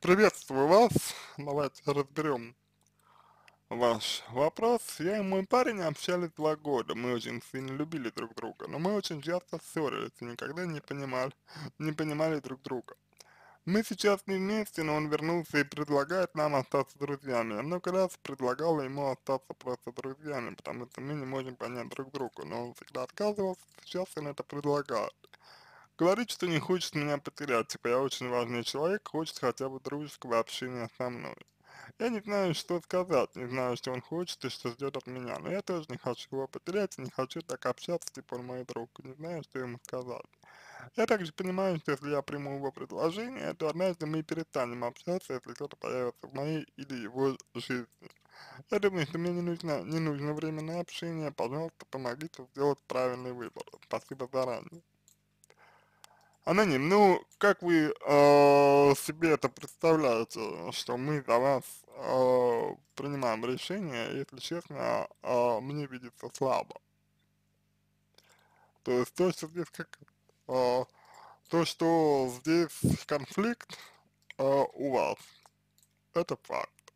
Приветствую вас. Давайте разберем ваш вопрос. Я и мой парень общались два года. Мы очень сильно любили друг друга, но мы очень часто ссорились и никогда не понимали, не понимали друг друга. Мы сейчас не вместе, но он вернулся и предлагает нам остаться друзьями. Я много раз предлагала ему остаться просто друзьями, потому что мы не можем понять друг друга, но он всегда отказывался, сейчас он это предлагает. Говорит, что не хочет меня потерять, типа я очень важный человек, хочет хотя бы дружеского общения со мной. Я не знаю, что сказать, не знаю, что он хочет и что ждет от меня, но я тоже не хочу его потерять не хочу так общаться, типа он мой друг, не знаю, что ему сказать. Я также понимаю, что если я приму его предложение, то однажды мы перестанем общаться, если кто-то появится в моей или его жизни. Я думаю, что мне не нужно, не нужно время на общение, пожалуйста, помогите сделать правильный выбор. Спасибо заранее. Аноним, ну, как вы э, себе это представляете, что мы за вас э, принимаем решение, если честно, э, мне видится слабо. То есть то, что здесь как, э, то, что здесь конфликт э, у вас, это факт.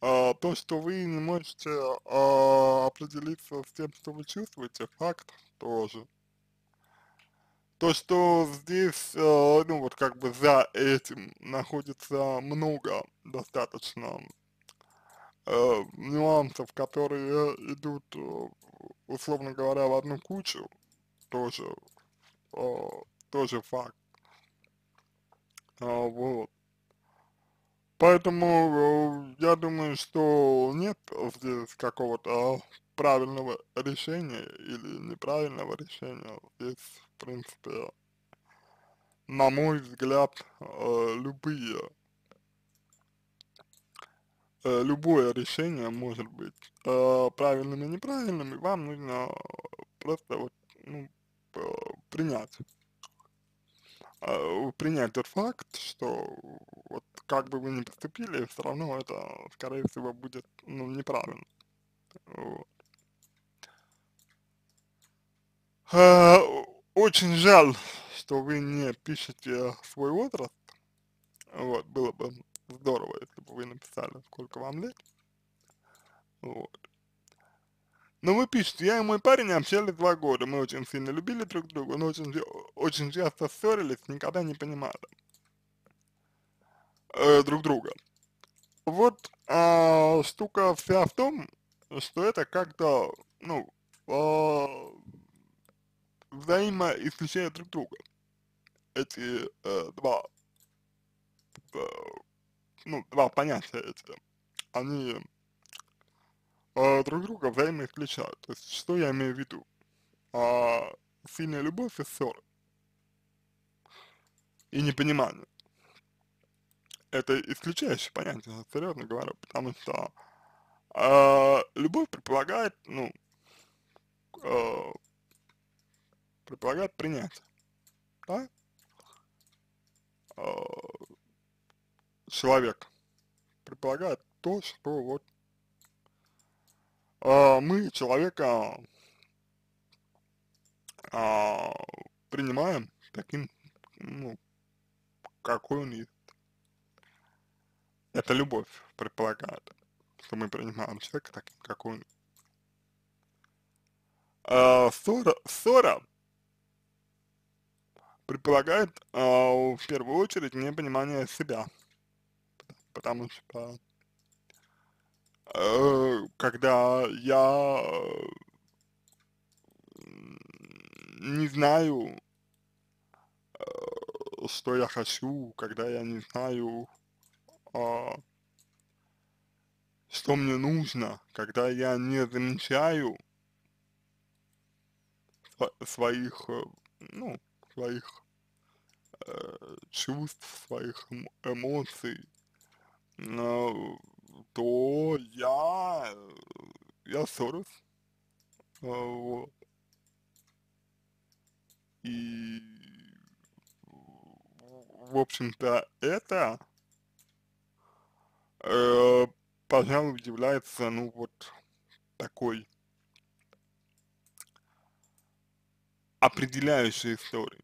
Э, то, что вы не можете э, определиться с тем, что вы чувствуете, факт тоже то, что здесь, э, ну вот как бы за этим находится много достаточно э, нюансов, которые идут, э, условно говоря, в одну кучу, тоже, э, тоже факт. Э, вот. Поэтому э, я думаю, что нет здесь какого-то правильного решения или неправильного решения. Здесь в принципе, на мой взгляд, э, любые, э, любое решение может быть э, правильным и неправильным, и вам нужно просто вот, ну, принять э, принять тот факт, что вот как бы вы ни поступили, все равно это, скорее всего, будет, ну, неправильно. Вот. Э, очень жаль, что вы не пишете свой возраст. Вот, было бы здорово, если бы вы написали, сколько вам лет. Вот. Но ну, вы пишете, я и мой парень общались два года, мы очень сильно любили друг друга, но очень, очень часто ссорились, никогда не понимали э, друг друга. Вот э, штука вся в том, что это как-то, ну, э, взаимно исключая друг друга. Эти э, два, э, ну, два понятия эти, они э, друг друга взаимно исключают. То есть, что я имею в виду? А, сильная любовь и ссоры. И непонимание. Это исключающее понятие, серьезно говорю, потому что э, любовь предполагает, ну, э, предполагает принять. Да? А, человек предполагает то, что вот а, мы человека а, принимаем таким, ну, какой он есть. Это любовь предполагает, что мы принимаем человека таким, какой он есть. А, ссора, ссора предполагает э, в первую очередь непонимание себя. Потому что э, когда я не знаю, э, что я хочу, когда я не знаю, а, что мне нужно, когда я не замечаю своих, э, ну, своих Э, чувств, своих эмоций, то я, я Сорос. Э, вот. И, в общем-то, это, э, пожалуй, является, ну, вот такой определяющей историей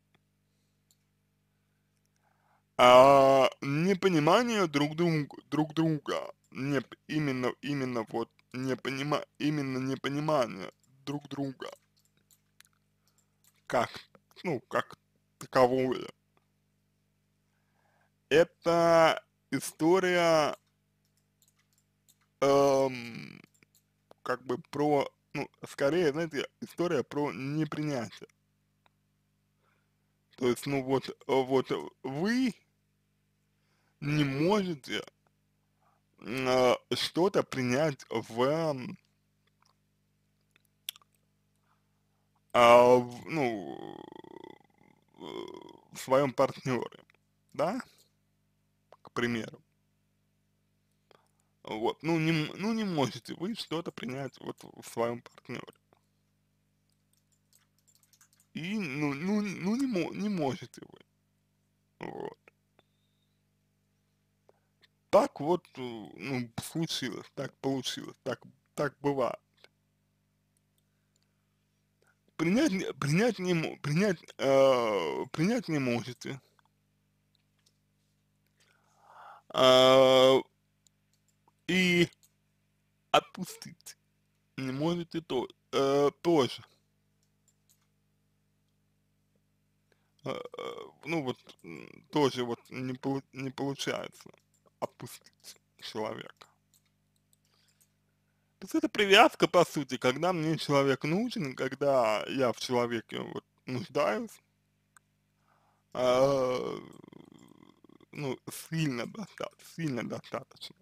а, непонимание друг друг друг друга, не, именно, именно вот не понима именно непонимание друг друга, как, ну, как таковое. Это история, эм, как бы про, ну, скорее, знаете, история про непринятие. То есть, ну вот, вот вы не можете э, что-то принять в, э, в, ну, в своем партнере, да, к примеру. Вот, ну не, ну не можете вы что-то принять вот в своем партнере. И, ну, ну, ну не, мо не может его. Вот. Так вот, э, ну, случилось, так получилось, так, так бывает. Принять, принять не, принять, э, принять не можете. Э, и отпустить не можете то, э, тоже. Э, э, ну вот, тоже вот не, не получается отпустить человека. То есть это привязка, по сути, когда мне человек нужен, когда я в человеке вот, нуждаюсь, э, ну, сильно достаточно, сильно достаточно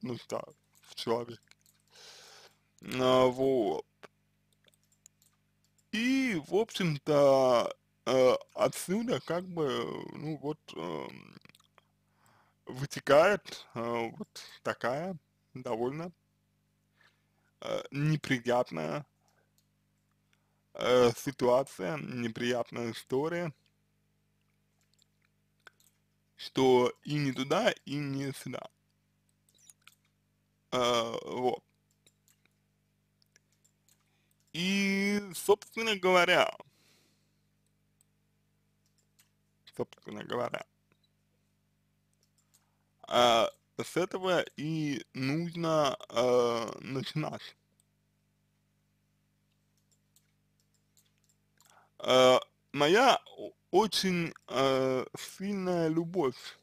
нуждаюсь в человеке. А, вот. И, в общем-то, Э, отсюда как бы, э, ну вот, эм, вытекает э, вот такая довольно неприятная ситуация, неприятная история, что и не туда, и не сюда. Э, вот. И, собственно говоря, собственно говоря. А, с этого и нужно а, начинать. А, моя очень а, сильная любовь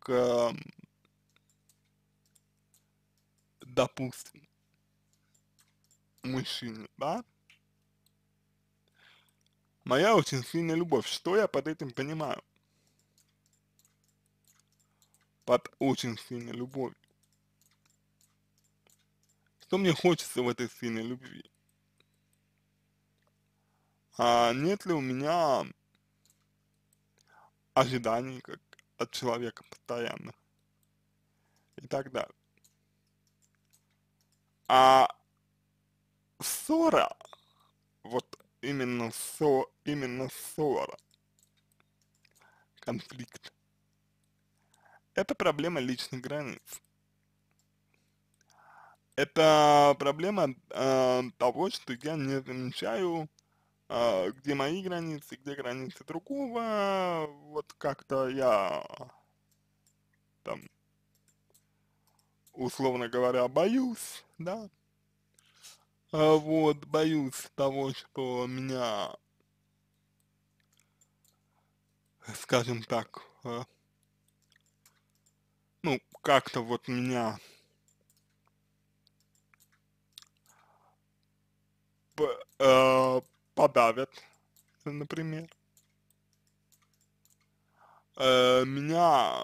к, допустим, мужчине, да, Моя очень сильная любовь. Что я под этим понимаю? Под очень сильной любовью. Что мне хочется в этой сильной любви? А нет ли у меня ожиданий как от человека постоянно? И так далее. А ссора, вот именно, со, именно ссора, конфликт. Это проблема личных границ. Это проблема э, того, что я не замечаю, э, где мои границы, где границы другого. Вот как-то я там, условно говоря, боюсь, да, а вот, боюсь того, что меня, скажем так, а, ну, как-то вот меня а, подавят, например. Э, меня,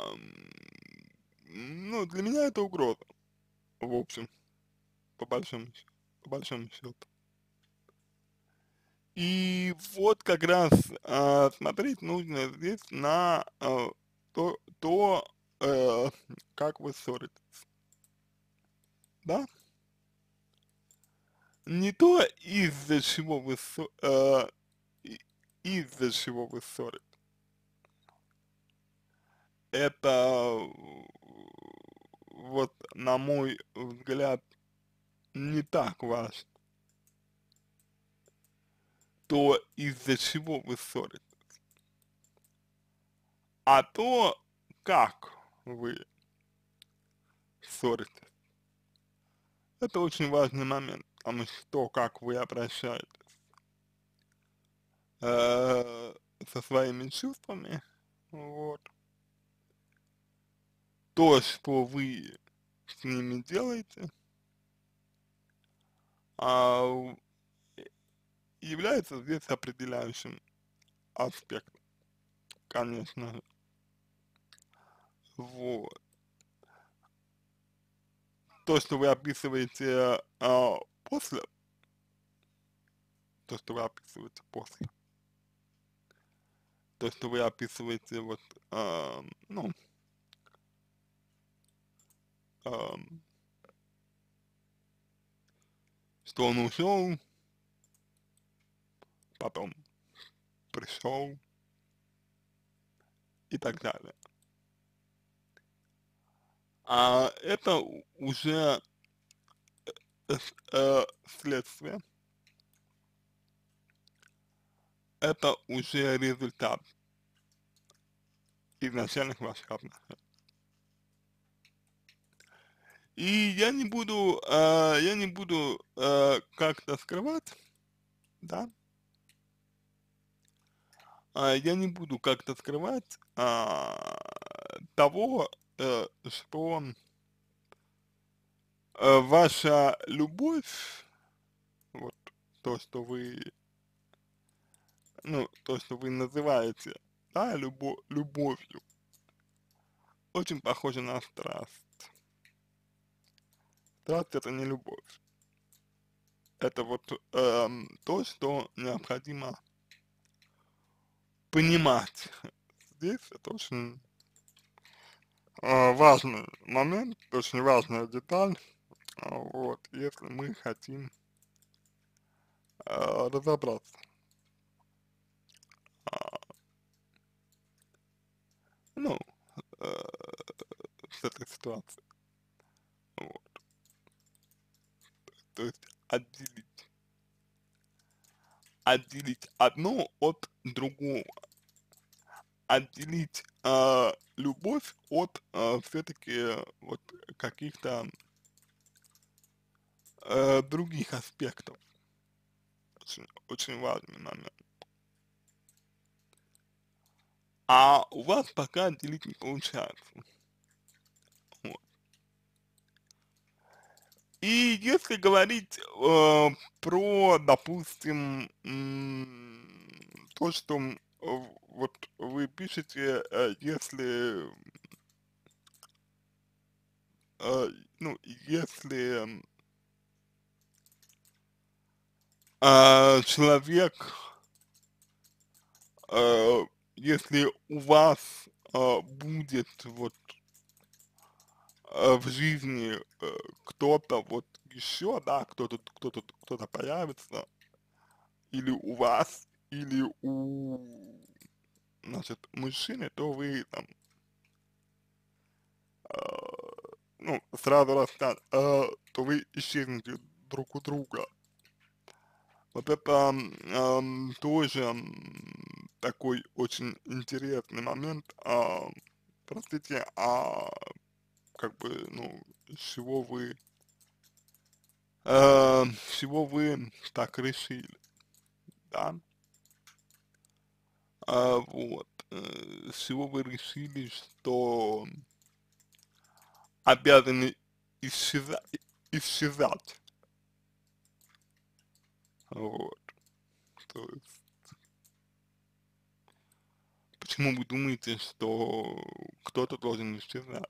ну, для меня это угроза, в общем, по большому счету по большому счету. И вот как раз э, смотреть нужно здесь на э, то, то э, как вы ссоритесь. Да? Не то, из-за чего вы, э, из-за чего вы ссоритесь. Это вот, на мой взгляд, не так важно, то из-за чего вы ссоритесь, а то, как вы ссоритесь. Это очень важный момент, потому что как вы обращаетесь э, со своими чувствами, вот, то, что вы с ними делаете – а, является здесь определяющим аспектом, конечно же. Вот. То, что вы описываете а, после, то, что вы описываете после, то, что вы описываете вот, а, ну, а, что он ушел, потом пришел и так далее. А это уже э, э следствие. Это уже результат изначальных ваших отношений. И я не буду, э, я не буду э, как-то скрывать, да, э, я не буду как-то скрывать э, того, э, что э, ваша любовь, вот то, что вы, ну, то, что вы называете, да, любо, любовью, очень похоже на страсть. Страсть это не любовь. Это вот эм, то, что необходимо понимать. Здесь это очень э, важный момент, очень важная деталь. Вот, если мы хотим э, разобраться. А, ну, э, с этой ситуацией. отделить, отделить одно от другого, отделить э, а, любовь от а, э, все-таки вот каких-то э, других аспектов. Очень, очень важный момент. А у вас пока делить не получается. если говорить э, про, допустим, то, что вот вы пишете, э, если, э, ну, если э, человек, э, если у вас э, будет вот э, в жизни э, кто-то вот еще, да, кто тут, кто тут, кто-то появится, или у вас, или у, значит, мужчины, то вы там, э, ну, сразу расстан, э, то вы исчезнете друг у друга. Вот это э, тоже эм, такой очень интересный момент, э, простите, а как бы, ну, чего вы э, всего вы так решили, да? А, вот, э, всего вы решили, что обязаны исчезать, исчезать. Вот. То есть, почему вы думаете, что кто-то должен исчезать?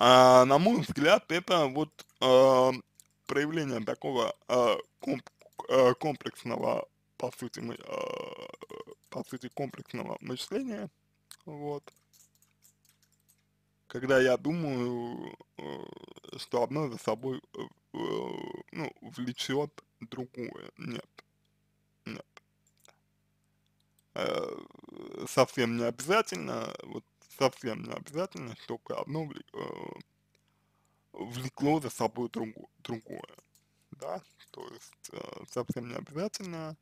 А, на мой взгляд, это вот а, проявление такого а, комп, а, комплексного, по сути, а, по сути, комплексного мышления, вот. Когда я думаю, э, что одно за собой, э, ну, влечет другое. Нет. Нет. Э, совсем не обязательно. Вот совсем не обязательно, чтобы одно э, влекло за собой другу, другое, да, то есть э, совсем не обязательно,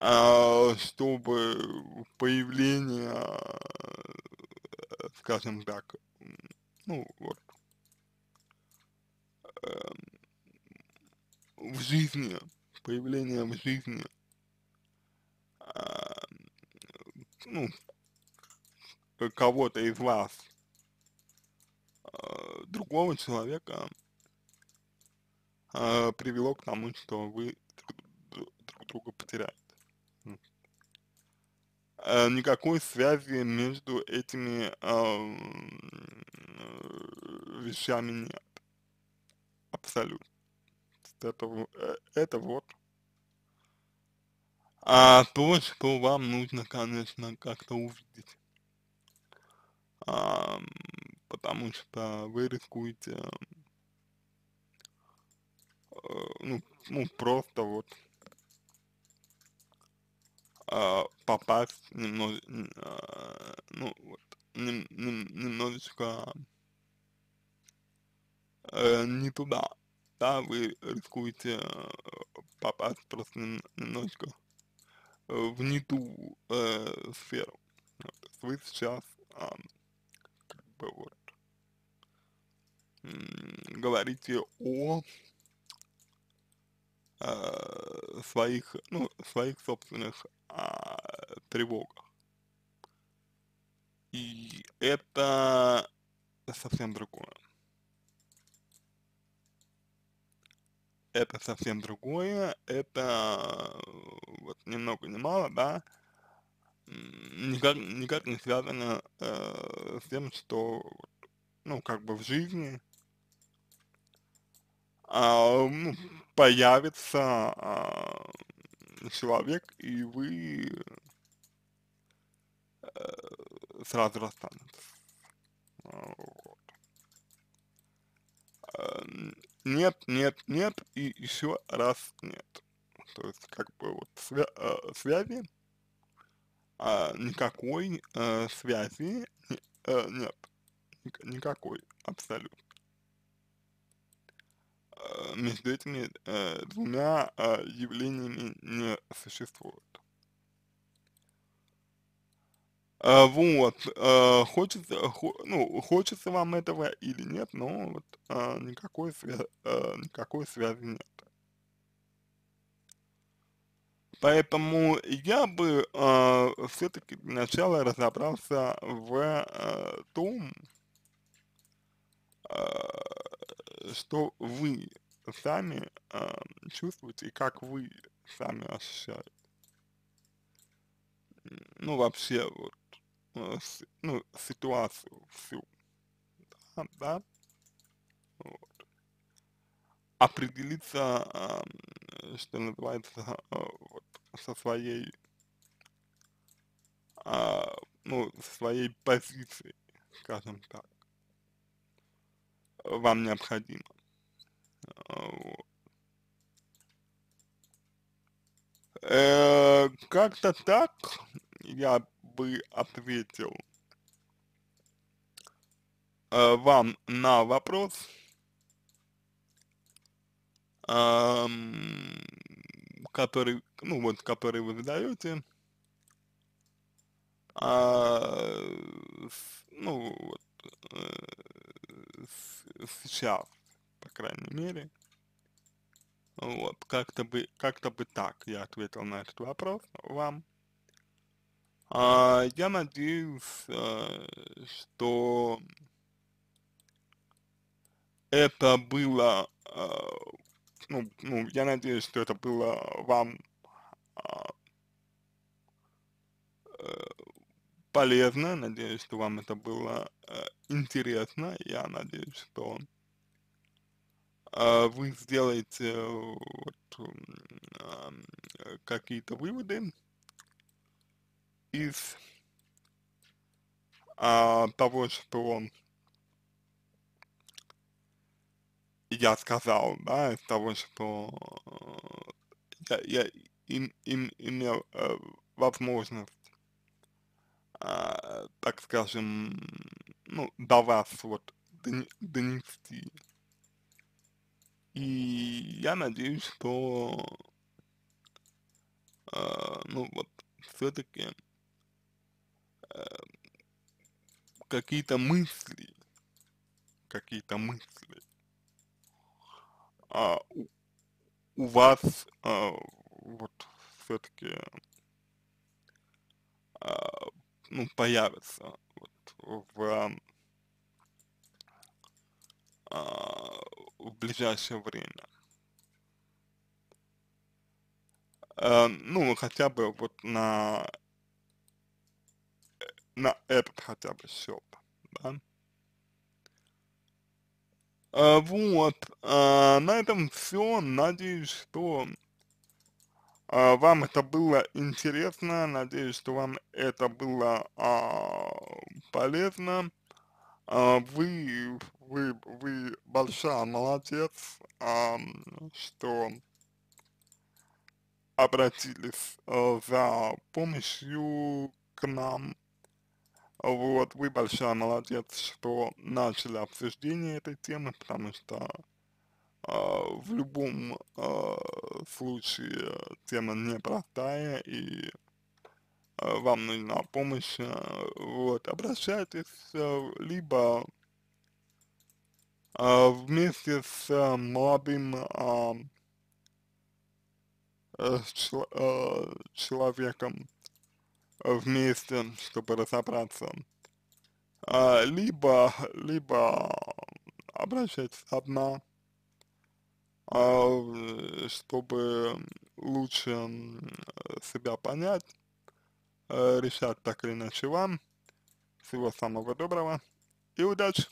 э, чтобы появление, э, скажем так, ну вот, э, в жизни, появление в жизни Э, кого-то из вас э, другого человека э, привело к тому, что вы друг, друга потеряли. никакой связи между этими эм, вещами нет. Абсолютно. Это, это вот а то, что вам нужно, конечно, как-то увидеть потому что вы рискуете, э, ну, ну просто вот а, попасть немного, а, ну, вот, немножечко э, не туда, да, вы рискуете э, попасть просто немножечко в не ту э, сферу. Вы сейчас э, бы вот говорите о э, своих, ну, своих собственных э, тревогах. И это совсем другое. Это совсем другое, это э, вот ни много ни мало, да, э, никак, никак не связано э, с тем, что, ну, как бы в жизни э, появится э, человек, и вы э, сразу расстанетесь. А, вот. Э, нет, нет, нет, и еще раз нет. То есть, как бы, вот, свя э, связи а, никакой э, связи э, нет. Никакой, абсолютно. Э, между этими э, двумя э, явлениями не существует. Э, вот, э, хочется, хо, ну, хочется вам этого или нет, но вот э, никакой, свя э, никакой связи нет. Поэтому я бы э, а, все-таки для начала разобрался в э, том, э, что вы сами э, чувствуете и как вы сами ощущаете. Ну, вообще, вот, э, ну, ситуацию всю. Да, да. Вот. Определиться э, что называется, вот, со своей, а, ну, со своей позицией, скажем так, вам необходимо. Э, Как-то так я бы ответил э, вам на вопрос, который, ну вот, который вы выдаете, а, ну вот, э, сейчас, по крайней мере, вот, как-то бы, как-то бы так я ответил на этот вопрос вам. А, я надеюсь, а, что это было э, ну, ну, я надеюсь, что это было вам а, э, полезно, надеюсь, что вам это было э, интересно, я надеюсь, что а, вы сделаете вот, а, какие-то выводы из того, что я сказал, да, из того, что э, я, я им, им имел э, возможность, э, так скажем, ну, до вас вот донести. И я надеюсь, что, э, ну вот, все-таки э, какие-то мысли, какие-то мысли а, у, у вас а, вот все-таки а, ну, появится вот, в, а, в ближайшее время. А, ну, хотя бы вот на э, на этот хотя бы счет, да. А, вот, а, на этом все. Надеюсь, что а, вам это было интересно. Надеюсь, что вам это было полезно. вы, вы, вы большая молодец, что обратились э, за помощью к нам вот, вы большая молодец, что начали обсуждение этой темы, потому что э, в любом э, случае тема непростая и э, вам нужна помощь, э, вот, обращайтесь э, либо э, вместе с э, молодым э, э, чел э, человеком, вместе, чтобы разобраться. А, либо, либо обращайтесь одна, а, э, чтобы лучше себя понять, э, решать так или иначе вам. Всего самого доброго и удачи!